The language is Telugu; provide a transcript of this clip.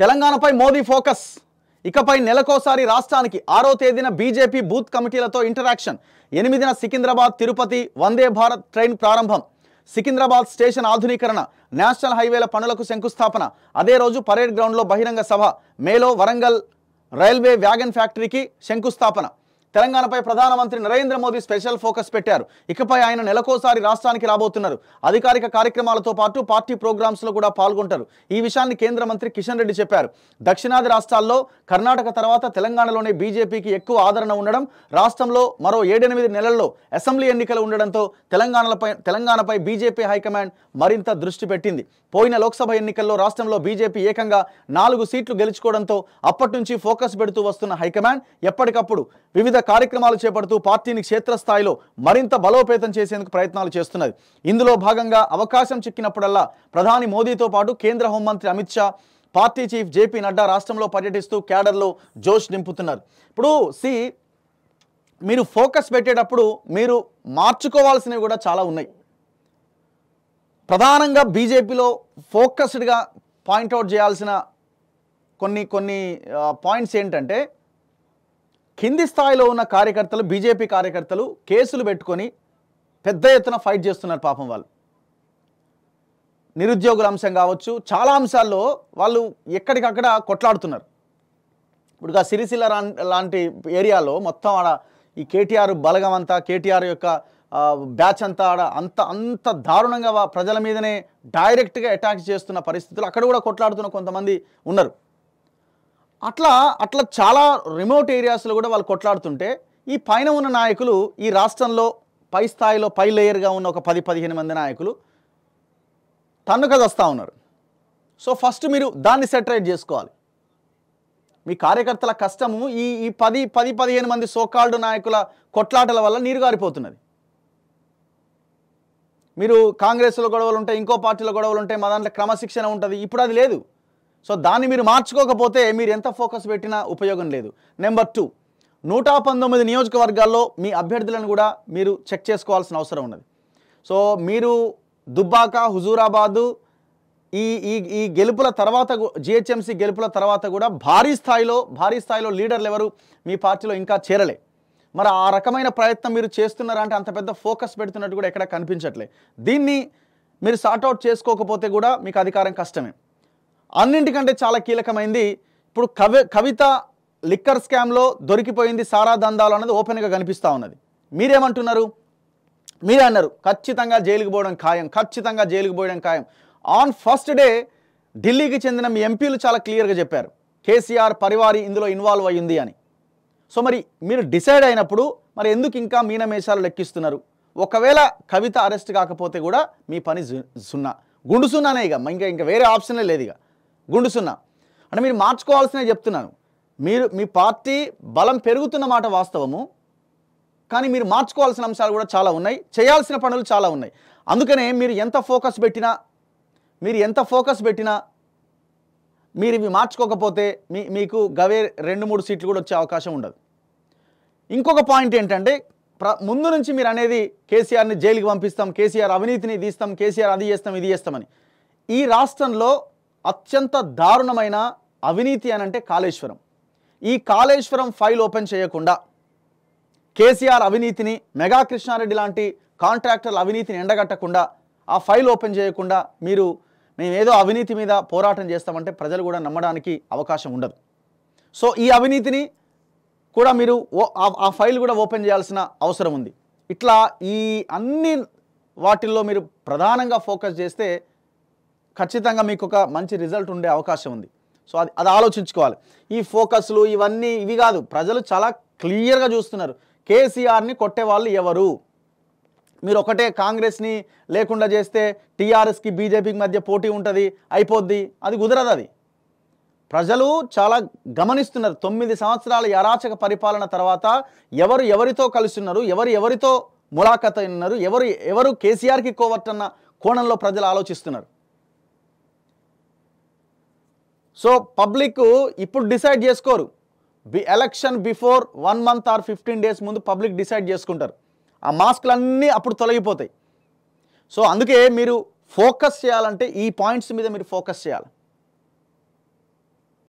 తెలంగాణపై మోదీ ఫోకస్ ఇకపై నెలకోసారి రాష్ట్రానికి ఆరో తేదీన బీజేపీ బూత్ కమిటీలతో ఇంటరాక్షన్ ఎనిమిదిన సికింద్రాబాద్ తిరుపతి వందే భారత్ ట్రైన్ ప్రారంభం సికింద్రాబాద్ స్టేషన్ ఆధునీకరణ నేషనల్ హైవేల పనులకు శంకుస్థాపన అదే రోజు పరేడ్ గ్రౌండ్లో బహిరంగ సభ మేలో వరంగల్ రైల్వే వ్యాగన్ ఫ్యాక్టరీకి శంకుస్థాపన తెలంగాణపై ప్రధానమంత్రి నరేంద్ర మోదీ స్పెషల్ ఫోకస్ పెట్టారు ఇకపై ఆయన నెలకోసారి రాష్ట్రానికి రాబోతున్నారు అధికారిక కార్యక్రమాలతో పాటు పార్టీ ప్రోగ్రామ్స్లో కూడా పాల్గొంటారు ఈ విషయాన్ని కేంద్ర మంత్రి కిషన్ రెడ్డి చెప్పారు దక్షిణాది రాష్ట్రాల్లో కర్ణాటక తర్వాత తెలంగాణలోనే బీజేపీకి ఎక్కువ ఆదరణ ఉండడం రాష్ట్రంలో మరో ఏడెనిమిది నెలల్లో అసెంబ్లీ ఎన్నికలు ఉండడంతో తెలంగాణపై తెలంగాణపై బీజేపీ హైకమాండ్ మరింత దృష్టి పెట్టింది పోయిన లోక్సభ ఎన్నికల్లో రాష్ట్రంలో బీజేపీ ఏకంగా నాలుగు సీట్లు గెలుచుకోవడంతో అప్పటి నుంచి ఫోకస్ పెడుతూ వస్తున్న హైకమాండ్ ఎప్పటికప్పుడు వివిధ కార్యక్రమాలు చేపడుతూ పార్టీని క్షేత్రస్థాయిలో మరింత బలోపేతం చేసేందుకు ప్రయత్నాలు చేస్తున్నది ఇందులో భాగంగా అవకాశం చిక్కినప్పుడల్లా ప్రధాని మోదీతో పాటు కేంద్ర హోంమంత్రి అమిత్ షా పార్టీ చీఫ్ జేపీ నడ్డా రాష్ట్రంలో పర్యటిస్తూ క్యాడర్లో జోష్ నింపుతున్నారు ఇప్పుడు సి మీరు ఫోకస్ పెట్టేటప్పుడు మీరు మార్చుకోవాల్సినవి కూడా చాలా ఉన్నాయి ప్రధానంగా బీజేపీలో ఫోకస్డ్గా పాయింట్అవుట్ చేయాల్సిన కొన్ని కొన్ని పాయింట్స్ ఏంటంటే కింది స్థాయిలో ఉన్న కార్యకర్తలు బీజేపీ కార్యకర్తలు కేసులు పెట్టుకొని పెద్ద ఎత్తున ఫైట్ చేస్తున్నారు పాపం వాళ్ళు నిరుద్యోగుల అంశం కావచ్చు చాలా అంశాల్లో వాళ్ళు ఎక్కడికక్కడ కొట్లాడుతున్నారు ఇప్పుడు సిరిసిల్ల లాంటి ఏరియాలో మొత్తం ఆడ ఈ కేటీఆర్ బలగం అంతా కేటీఆర్ యొక్క బ్యాచ్ అంతా ఆడ అంత అంత దారుణంగా ప్రజల మీదనే డైరెక్ట్గా అటాక్ చేస్తున్న పరిస్థితులు అక్కడ కూడా కొట్లాడుతున్న కొంతమంది ఉన్నారు అట్లా అట్లా చాలా రిమోట్ ఏరియాస్లో కూడా వాళ్ళు కొట్లాడుతుంటే ఈ పైన ఉన్న నాయకులు ఈ రాష్ట్రంలో పై స్థాయిలో పై లేయర్గా ఉన్న ఒక పది పదిహేను మంది నాయకులు తన్నుకది వస్తూ ఉన్నారు సో ఫస్ట్ మీరు దాన్ని సెటరేట్ చేసుకోవాలి మీ కార్యకర్తల కష్టము ఈ ఈ పది పది పదిహేను మంది సోకాల్డ్ నాయకుల కొట్లాటల వల్ల నీరు గారిపోతున్నది మీరు కాంగ్రెస్లో గొడవలు ఉంటాయి ఇంకో పార్టీలో గొడవలు ఉంటాయి మా దాంట్లో క్రమశిక్షణ ఉంటుంది ఇప్పుడు అది లేదు సో దాన్ని మీరు మార్చుకోకపోతే మీరు ఎంత ఫోకస్ పెట్టినా ఉపయోగం లేదు నెంబర్ టూ నూట పంతొమ్మిది నియోజకవర్గాల్లో మీ అభ్యర్థులను కూడా మీరు చెక్ చేసుకోవాల్సిన అవసరం ఉన్నది సో మీరు దుబ్బాక హుజూరాబాదు ఈ ఈ ఈ గెలుపుల తర్వాత జిహెచ్ఎంసీ గెలుపుల తర్వాత కూడా భారీ స్థాయిలో భారీ స్థాయిలో లీడర్లు ఎవరు మీ పార్టీలో ఇంకా చేరలే మరి ఆ రకమైన ప్రయత్నం మీరు చేస్తున్నారంటే అంత పెద్ద ఫోకస్ పెడుతున్నట్టు కూడా ఎక్కడ కనిపించట్లే దీన్ని మీరు సార్ట్అవుట్ చేసుకోకపోతే కూడా మీకు అధికారం కష్టమే అన్నింటికంటే చాలా కీలకమైంది ఇప్పుడు కవి కవిత లిక్కర్ స్కామ్లో దొరికిపోయింది సారా దందాలు అనేది ఓపెన్గా కనిపిస్తూ ఉన్నది మీరేమంటున్నారు మీరే అన్నారు ఖచ్చితంగా జైలుకు పోవడం ఖాయం ఖచ్చితంగా జైలుకు పోయడం ఖాయం ఆన్ ఫస్ట్ డే ఢిల్లీకి చెందిన మీ ఎంపీలు చాలా క్లియర్గా చెప్పారు కేసీఆర్ పరివారి ఇందులో ఇన్వాల్వ్ అయ్యింది అని సో మరి మీరు డిసైడ్ అయినప్పుడు మరి ఎందుకు ఇంకా మీనమేషాలు లెక్కిస్తున్నారు ఒకవేళ కవిత అరెస్ట్ కాకపోతే కూడా మీ పని సున్నా గుండు సున్నానే ఇక ఇంకా ఇంకా వేరే ఆప్షనే లేదు ఇక గుండు సున్నా అంటే మీరు మార్చుకోవాల్సిన చెప్తున్నాను మీరు మీ పార్టీ బలం పెరుగుతున్న మాట వాస్తవము కానీ మీరు మార్చుకోవాల్సిన అంశాలు కూడా చాలా ఉన్నాయి చేయాల్సిన పనులు చాలా ఉన్నాయి అందుకనే మీరు ఎంత ఫోకస్ పెట్టినా మీరు ఎంత ఫోకస్ పెట్టినా మీరు ఇవి మార్చుకోకపోతే మీ మీకు గవే రెండు మూడు సీట్లు కూడా వచ్చే అవకాశం ఉండదు ఇంకొక పాయింట్ ఏంటంటే ప్ర ముందు నుంచి మీరు అనేది కేసీఆర్ని జైలుకి పంపిస్తాం కేసీఆర్ అవినీతిని తీస్తాం కేసీఆర్ అది చేస్తాం ఇది చేస్తామని ఈ రాష్ట్రంలో అత్యంత దారుణమైన అవినీతి అని అంటే కాళేశ్వరం ఈ కాళేశ్వరం ఫైల్ ఓపెన్ చేయకుండా కేసీఆర్ అవినీతిని మెగా కృష్ణారెడ్డి లాంటి కాంట్రాక్టర్ల అవినీతిని ఎండగట్టకుండా ఆ ఫైల్ ఓపెన్ చేయకుండా మీరు మేమేదో అవినీతి మీద పోరాటం చేస్తామంటే ప్రజలు కూడా నమ్మడానికి అవకాశం ఉండదు సో ఈ అవినీతిని కూడా మీరు ఆ ఫైల్ కూడా ఓపెన్ చేయాల్సిన అవసరం ఉంది ఇట్లా ఈ అన్ని వాటిల్లో మీరు ప్రధానంగా ఫోకస్ చేస్తే ఖచ్చితంగా మీకు ఒక మంచి రిజల్ట్ ఉండే అవకాశం ఉంది సో అది అది ఆలోచించుకోవాలి ఈ ఫోకస్లు ఇవన్నీ ఇవి కాదు ప్రజలు చాలా క్లియర్గా చూస్తున్నారు కేసీఆర్ని కొట్టేవాళ్ళు ఎవరు మీరు ఒకటే కాంగ్రెస్ని లేకుండా చేస్తే టీఆర్ఎస్కి బీజేపీకి మధ్య పోటీ ఉంటుంది అయిపోద్ది అది కుదరదు అది ప్రజలు చాలా గమనిస్తున్నారు తొమ్మిది సంవత్సరాల యరాచక పరిపాలన తర్వాత ఎవరు ఎవరితో కలుస్తున్నారు ఎవరు ఎవరితో ములాఖత్ ఉన్నారు ఎవరు ఎవరు కేసీఆర్కి కోవట్టన్న కోణంలో ప్రజలు ఆలోచిస్తున్నారు సో పబ్లిక్ ఇప్పుడు డిసైడ్ చేసుకోరు బి election before one month or fifteen days ముందు పబ్లిక్ డిసైడ్ చేసుకుంటారు ఆ మాస్క్లు అన్నీ అప్పుడు తొలగిపోతాయి సో అందుకే మీరు ఫోకస్ చేయాలంటే ఈ పాయింట్స్ మీద మీరు ఫోకస్ చేయాలి